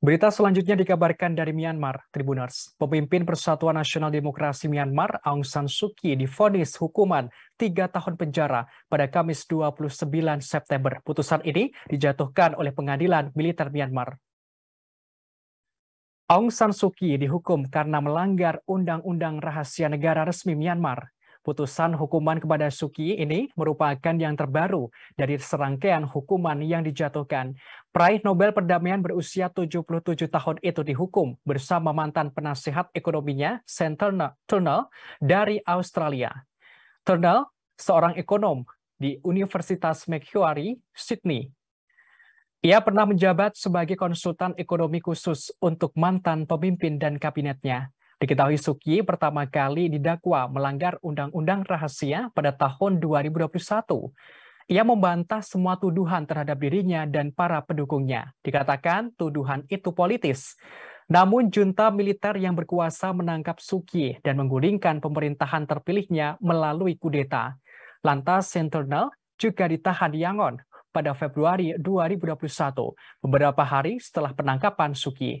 Berita selanjutnya dikabarkan dari Myanmar, Tribuners. Pemimpin Persatuan Nasional Demokrasi Myanmar, Aung San Suu Kyi, difonis hukuman tiga tahun penjara pada Kamis 29 September. Putusan ini dijatuhkan oleh pengadilan militer Myanmar. Aung San Suu Kyi dihukum karena melanggar Undang-Undang Rahasia Negara Resmi Myanmar Putusan hukuman kepada Suki ini merupakan yang terbaru dari serangkaian hukuman yang dijatuhkan. Peraih Nobel Perdamaian berusia 77 tahun itu dihukum bersama mantan penasehat ekonominya Sam Turner, dari Australia. Turner, seorang ekonom di Universitas Macquarie, Sydney. Ia pernah menjabat sebagai konsultan ekonomi khusus untuk mantan pemimpin dan kabinetnya. Diketahui Suki pertama kali didakwa melanggar Undang-Undang Rahasia pada tahun 2021. Ia membantah semua tuduhan terhadap dirinya dan para pendukungnya. Dikatakan tuduhan itu politis. Namun junta militer yang berkuasa menangkap Suki dan menggulingkan pemerintahan terpilihnya melalui kudeta. Lantas Sentinel juga ditahan di Yangon pada Februari 2021, beberapa hari setelah penangkapan Suki.